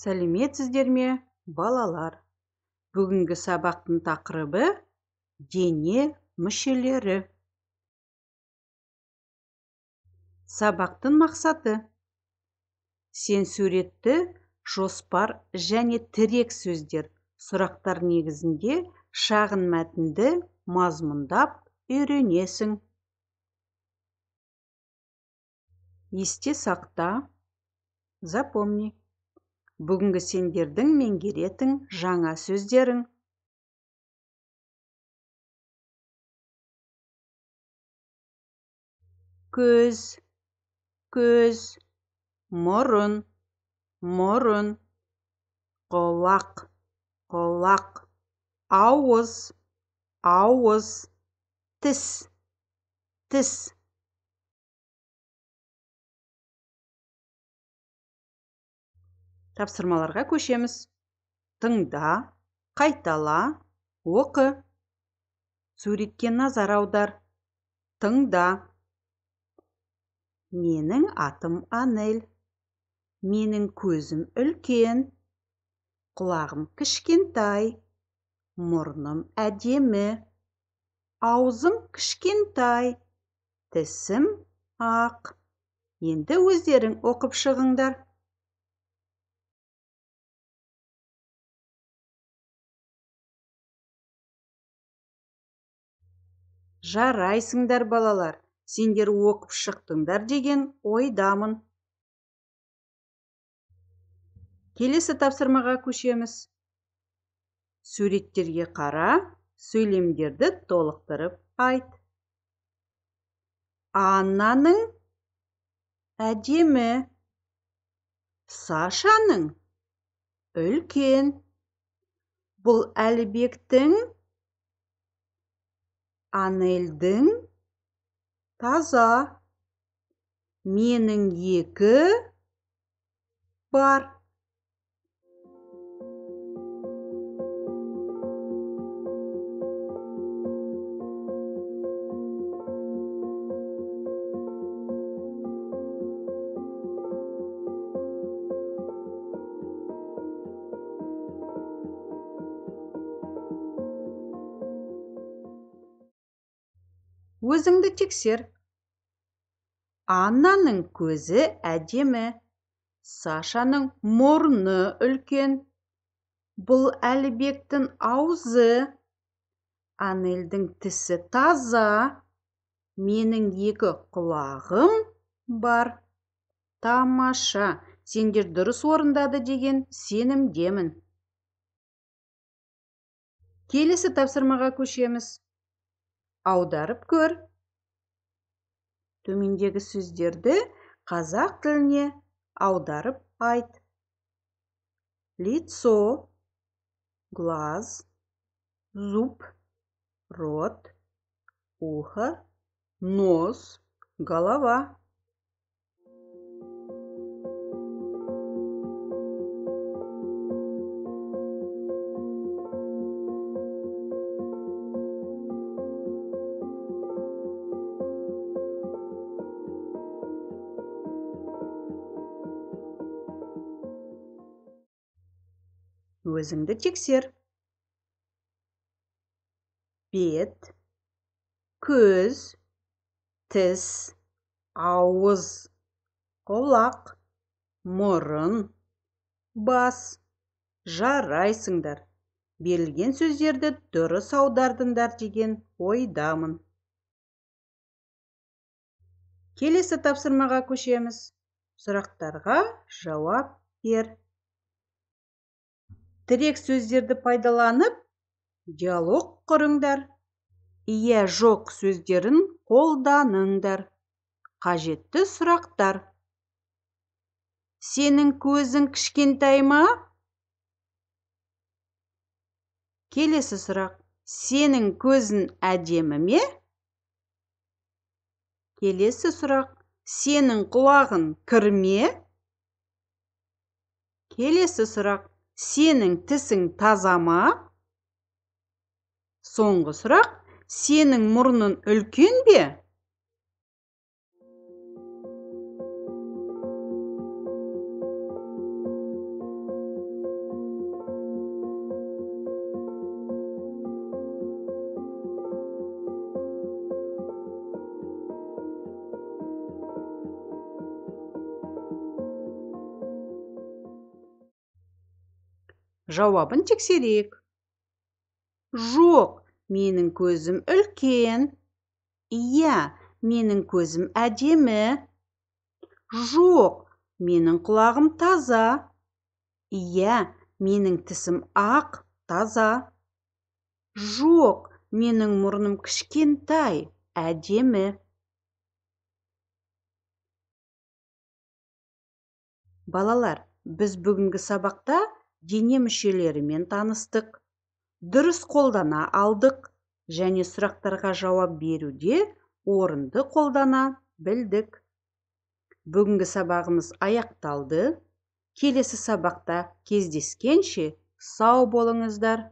сәлеметсіздер ме балалар бүгінгі сабақтың тақырыбы дене мүшелері сабақтың мақсаты сен суретті жоспар және тірек сөздер сұрақтар негізінде шағын мәтінді мазмұндап үйренесің есте сақта запомни бүгінгі сендердің меңгеретін жаңа сөздерің көз көз мұрын мұрын құлақ құлақ ауыз ауыз тіс тіс тапсырмаларға көшеміз тыңда қайтала оқы суретке назар аудар тыңда менің атым анель менің көзім үлкен құлағым кішкентай мұрным әдемі аузым кішкентай тісім ақ енді өздерің оқып шығыңдар жарайсыңдар балалар сендер оқып шықтыңдар деген ойдамын келесі тапсырмаға көшеміз суреттерге қара сөйлемдерді толықтырып айт аннаның әдемі сашаның үлкен бұл әлібектің анельдің таза менің екі бар өзіңді тексер аннаның көзі әдемі сашаның мұрны үлкен бұл әлібектің аузы анельдің тісі таза менің екі құлағым бар тамаша сендер дұрыс орындады деген сенім демін. келесі тапсырмаға көшеміз аударып көр төмендегі сөздерді қазақ тіліне аударып айт лицо глаз зуб рот ухо нос голова өзіңді тексер бет көз тіс ауыз құлақ мұрын бас жарайсыңдар берілген сөздерді дұрыс аудардыңдар деген ойдамын келесі тапсырмаға көшеміз сұрақтарға жауап бер тірек сөздерді пайдаланып диалог құрыңдар иә жоқ сөздерін қолданыңдар қажетті сұрақтар сенің көзің кішкентай ма келесі сұрақ сенің көзің әдемі ме келесі сұрақ сенің құлағың кір ме келесі сұрақ сенің тісің таза ма соңғы сұрақ сенің мұрның үлкен бе жауабын тексерейік жоқ менің көзім үлкен иә менің көзім әдемі жоқ менің құлағым таза иә менің тісім ақ таза жоқ менің мұрным кішкентай әдемі балалар біз бүгінгі сабақта дене мүшелерімен таныстық дұрыс қолдана алдық және сұрақтарға жауап беруде орынды қолдана білдік бүгінгі сабағымыз аяқталды келесі сабақта кездескенше сау болыңыздар